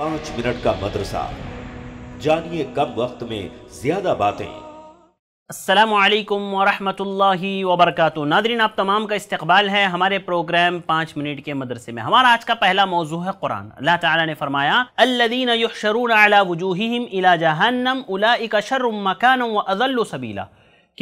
पांच मिनट का मदरसा जानिए कम वक्त में ज्यादा बातें असलम वरहमतुल्लाहि वबरकatuh नादरीन आप तमाम का इस्तकबाल है हमारे प्रोग्राम पाँच मिनट के मदरसे में हमारा आज का पहला मौजू है कुरान अल्लाह ताला ने फरमाया अल्लदीन युशरून अला वजूहिम इला जहन्नम उला इकशर मकान व अजल्लु सबीला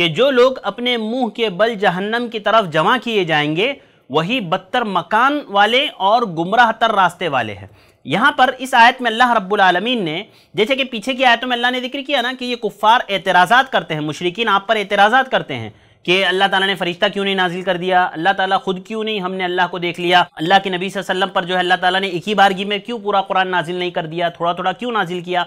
कि जो लोग अपने मुंह के बल जहन्नम की तरफ जमा किए जाएंगे वही बदतर मकान वाले और गुमराह तर रास्ते वाले हैं यहाँ पर इस आयत में अल्लाह रब्बुल आलमीन ने जैसे कि पीछे की आयतों में अल्लाह ने जिक्र किया ना कि ये कुफ़ार एतराज़ात करते हैं मुशरिकीन आप पर एतराज़ात करते हैं कि अल्लाह ताला ने फरिश्ता क्यों नहीं नाजिल कर दिया अल्लाह ताला खुद क्यों नहीं हमने अल्लाह को देख लिया अल्लाह के नबी वसल्लम पर जो है अल्लाह ताला ने एक ही बारगी में क्यों पूरा कुरान नाजिल नहीं कर दिया थोड़ा थोड़ा क्यों नाजिल किया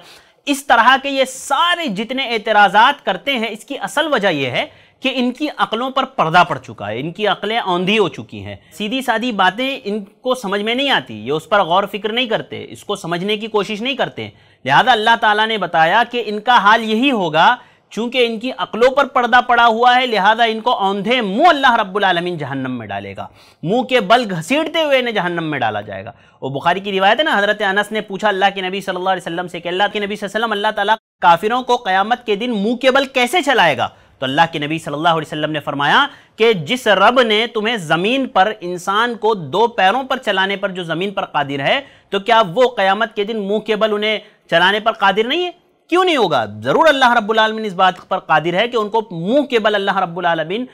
इस तरह के ये सारे जितने एतराज़ात करते हैं इसकी असल वजह यह है कि इनकी अकलों पर पर्दा पड़ चुका है इनकी अकलें औंधी हो चुकी हैं सीधी सादी बातें इनको समझ में नहीं आती ये उस पर गौर फिक्र नहीं करते इसको समझने की कोशिश नहीं करते लिहाजा अल्लाह ताला ने बताया कि इनका हाल यही होगा चूंकि इनकी अकलों पर पर्दा पड़ा हुआ है लिहाजा इनको औंधे मुंह अल्लाह रब्बुल आलमीन जहन्नम में डालेगा मुंह के बल घसीटते हुए इन्हें जहन्नम में डाला जाएगा वो बुखारी की रिवायत है ना हजरत अनस ने पूछा अल्लाह के नबी सल्लल्लाहु अलैहि वसल्लम से कि अल्लाह के नबी वसल्लम अल्लाह ताला काफिरों को क़यामत के दिन मुंह के बल कैसे चलाएगा तो अल्लाह के नबी सल्लल्लाहु अलैहि वसल्लम ने फरमाया कि जिस रब ने तुम्हें ज़मीन पर इंसान को दो पैरों पर चलाने पर जो ज़मीन पर कादिर है तो क्या वो क़यामत के दिन मुँह के बल उन्हें चलाने पर कादिर नहीं है क्यों नहीं होगा ज़रूर अल्लाह रब्बुलमीन इस बात पर कादिर है कि उनको मुंह के बल अल्लाह रब्बुलमीन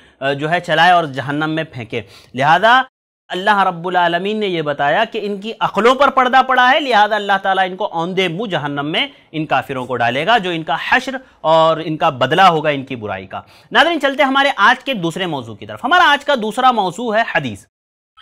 जो है चलाए और जहन्नम में फेंके लिहाजा अल्लाह रब्बुलमीन ने यह बताया कि इनकी अकलों पर पर्दा पड़ा है लिहाजा अल्लाह ताला इनको औंदे मुँह जहन्नम में इन काफिरों को डालेगा जो इनका हशर और इनका बदला होगा इनकी बुराई का नादरीन चलते हमारे आज के दूसरे मौजू की तरफ हमारा आज का दूसरा मौजू है हदीस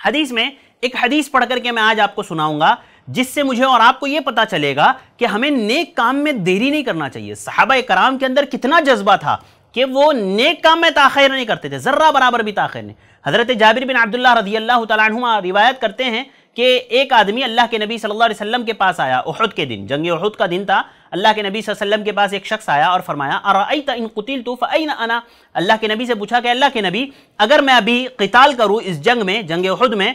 हदीस में एक हदीस पढ़ करके मैं आज आपको सुनाऊंगा जिससे मुझे और आपको ये पता चलेगा कि हमें नेक काम में देरी नहीं करना चाहिए साहबा कराम के अंदर कितना जज्बा था कि वो नेक काम में ताखिर नहीं करते थे ज़र्रा बराबर भी ताखिर नहीं हज़रत जाबिर बिन अब्दुल्ला रजी अल्लाह तुम रिवायत करते हैं कि एक आदमी अल्लाह के नबी सल्लल्लाहु अलैहि वसल्लम के पास आया उहद के दिन जंग उहद का दिन था अल्लाह के नबी वसल्लम के पास एक शख्स आया और फरमाया अराईता इन कुतिल तो फ़ैन आना अल्लाह के नबी से पूछा कि अल्लाह के नबी अगर मैं अभी कताल करूँ इस जंग में जंग उहद में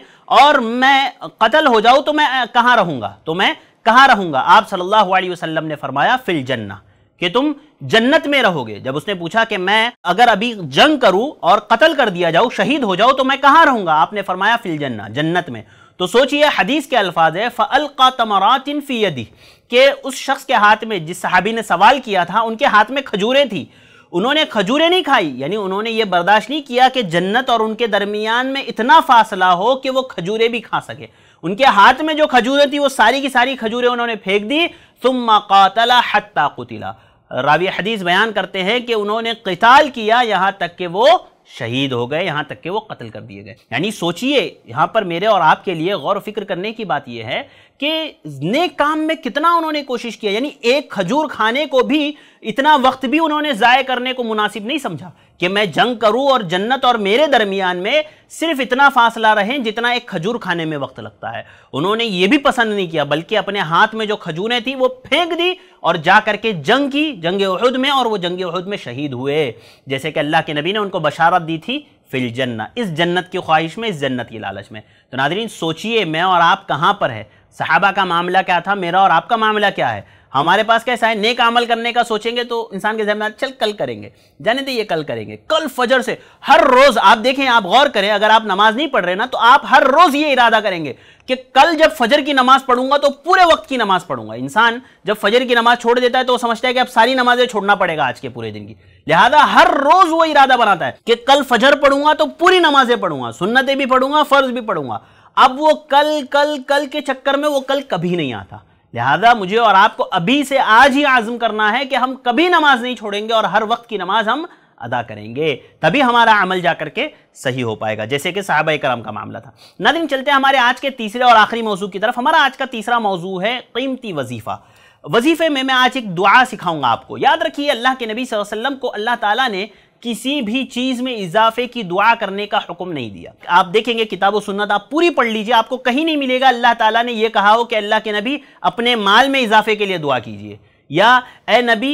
और मैं कतल हो जाऊँ तो मैं कहाँ रहूँगा तो मैं कहाँ रहूँगा आप सल्ला अलैहि ने फरमाया फिल जन्ना कि तुम जन्नत में रहोगे जब उसने पूछा कि मैं अगर अभी जंग करूं और कत्ल कर दिया जाऊं शहीद हो जाऊं तो मैं कहां रहूंगा आपने फरमाया फिल जन्ना जन्नत में तो सोचिए हदीस के अल्फाज है फ़ल का तमरातिन फ़ीयदी के उस शख्स के हाथ में जिस सहाबी ने सवाल किया था उनके हाथ में खजूरें थी उन्होंने खजूरें नहीं खाई यानी उन्होंने ये बर्दाश्त नहीं किया कि जन्नत और उनके दरमियान में इतना फासला हो कि वो खजूरें भी खा सके उनके हाथ में जो खजूरें थी वो सारी की सारी खजूरें उन्होंने फेंक दी तुम कातला हत्ता कुतिला रावी हदीस बयान करते हैं कि उन्होंने कताल किया यहाँ तक कि वो शहीद हो गए यहाँ तक कि वो कत्ल कर दिए गए यानी सोचिए यहाँ पर मेरे और आपके लिए गौर फिक्र करने की बात यह है कि नेक काम में कितना उन्होंने कोशिश किया यानी एक खजूर खाने को भी इतना वक्त भी उन्होंने ज़ाय करने को मुनासिब नहीं समझा कि मैं जंग करूं और जन्नत और मेरे दरमियान में सिर्फ इतना फासला रहें जितना एक खजूर खाने में वक्त लगता है उन्होंने ये भी पसंद नहीं किया बल्कि अपने हाथ में जो खजूरें थी वो फेंक दी और जा करके जंग की जंग उहद में और वो जंग उहद में शहीद हुए जैसे कि अल्लाह के नबी ने उनको बशारत दी थी फिल जन्ना इस जन्नत की ख्वाहिश में इस जन्नत की लालच में तो नादरीन सोचिए मैं और आप कहाँ पर है सहाबा का मामला क्या था मेरा और आपका मामला क्या है हमारे पास कैसा है नेक अमल करने का सोचेंगे तो इंसान के जहन चल कल करेंगे जाने दीजिए कल करेंगे कल फजर से हर रोज़ आप देखें आप गौर करें अगर आप नमाज नहीं पढ़ रहे ना तो आप हर रोज़ ये इरादा करेंगे कि कल जब फजर की नमाज पढ़ूंगा तो पूरे वक्त की नमाज पढ़ूंगा इंसान जब फजर की नमाज छोड़ देता है तो वो समझता है कि अब सारी नमाजें छोड़ना पड़ेगा आज के पूरे दिन की लिहाजा हर रोज़ वो इरादा बनाता है कि कल फजर पढ़ूंगा तो पूरी नमाजें पढ़ूंगा सुन्नतें भी पढ़ूंगा फ़र्ज भी पढ़ूंगा अब वो कल कल कल के चक्कर में वो कल कभी नहीं आता लिहाजा मुझे और आपको अभी से आज ही आज़म करना है कि हम कभी नमाज नहीं छोड़ेंगे और हर वक्त की नमाज हम अदा करेंगे तभी हमारा अमल जा करके सही हो पाएगा जैसे कि साहब करम का मामला था दिन चलते हमारे आज के तीसरे और आखिरी मौजू की तरफ हमारा आज का तीसरा मौजू है कीमती वजीफ़ा वजीफ़े में मैं आज एक दुआ सिखाऊंगा आपको याद रखिए अल्लाह के नबी वसल्लम को अल्लाह ताला ने किसी भी चीज़ में इजाफे की दुआ करने का हुक्म नहीं दिया आप देखेंगे किताब सुन्नत आप पूरी पढ़ लीजिए आपको कहीं नहीं मिलेगा अल्लाह ताला ने यह कहा हो कि अल्लाह के नबी अपने माल में इजाफे के लिए दुआ कीजिए या ए नबी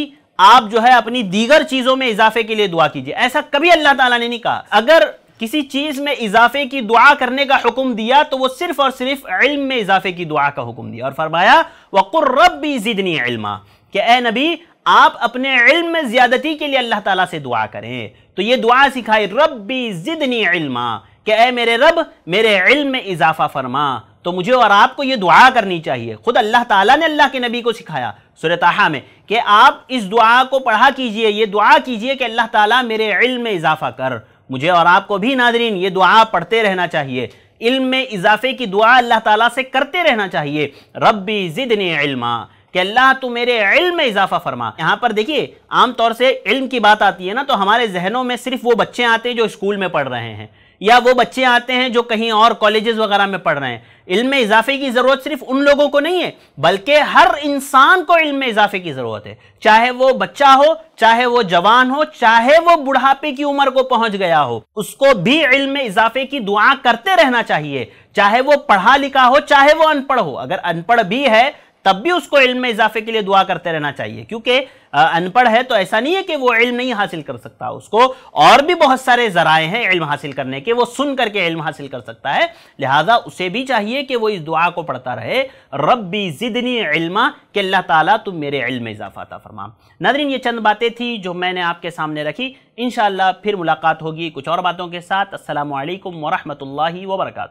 आप जो है अपनी दीगर चीज़ों में इजाफे के लिए दुआ कीजिए ऐसा कभी अल्लाह ताला ने नहीं कहा अगर किसी चीज़ में इजाफे की दुआ करने का हुक्म दिया तो वो सिर्फ और सिर्फ इल्म में इजाफे की दुआ का हुक्म दिया और फरमाया वक़ुर रब्बी ज़िदनी इल्मा कि ए नबी आप अपने इल्म में ज़्यादती के लिए अल्लाह ताला से दुआ करें तो ये दुआ सिखाई रब्बी ज़िदनी इल्मा कि ए मेरे रब मेरे इल्म में इजाफा फरमा तो मुझे और आपको ये दुआ करनी चाहिए खुद अल्लाह ताला ने अल्लाह के नबी को सिखाया सुरतः में कि आप इस दुआ को पढ़ा कीजिए ये दुआ कीजिए कि अल्लाह ताला मेरे इल्म में इजाफा कर मुझे और आपको भी नाजरीन ये दुआ पढ़ते रहना चाहिए इल्म में इजाफे की दुआ अल्लाह ताला से करते रहना चाहिए रब्बी ज़िदनी इल्मा कि अल्लाह तू मेरे इल्म में इजाफा फरमा यहाँ पर देखिए आमतौर से इल्म की बात आती है ना तो हमारे जहनों में सिर्फ वो बच्चे आते हैं जो स्कूल में पढ़ रहे हैं या वो बच्चे आते हैं जो कहीं और कॉलेजेस वगैरह में पढ़ रहे हैं इल्म में इजाफे की ज़रूरत सिर्फ उन लोगों को नहीं है बल्कि हर इंसान को इल्म में इजाफे की ज़रूरत है चाहे वो बच्चा हो चाहे वो जवान हो चाहे वो बुढ़ापे की उम्र को पहुंच गया हो उसको भी इल्म में इजाफे की दुआ करते रहना चाहिए चाहे वो पढ़ा लिखा हो चाहे वो अनपढ़ हो अगर अनपढ़ भी है तब भी उसको इल्म में इजाफे के लिए दुआ करते रहना चाहिए क्योंकि अनपढ़ है तो ऐसा नहीं है कि वो इल्म नहीं हासिल कर सकता उसको और भी बहुत सारे ज़राए हैं इल्म हासिल करने के वो सुन करके इल्म हासिल कर सकता है लिहाजा उसे भी चाहिए कि वो इस दुआ को पढ़ता रहे रब्बी ज़िदनी इल्मा कि अल्लाह ताला तुम मेरे इल्म में इजाफा था फरमा नादरीन ये चंद बातें थी जो मैंने आपके सामने रखी इन फिर मुलाकात होगी कुछ और बातों के साथ असल वरहमल वर्का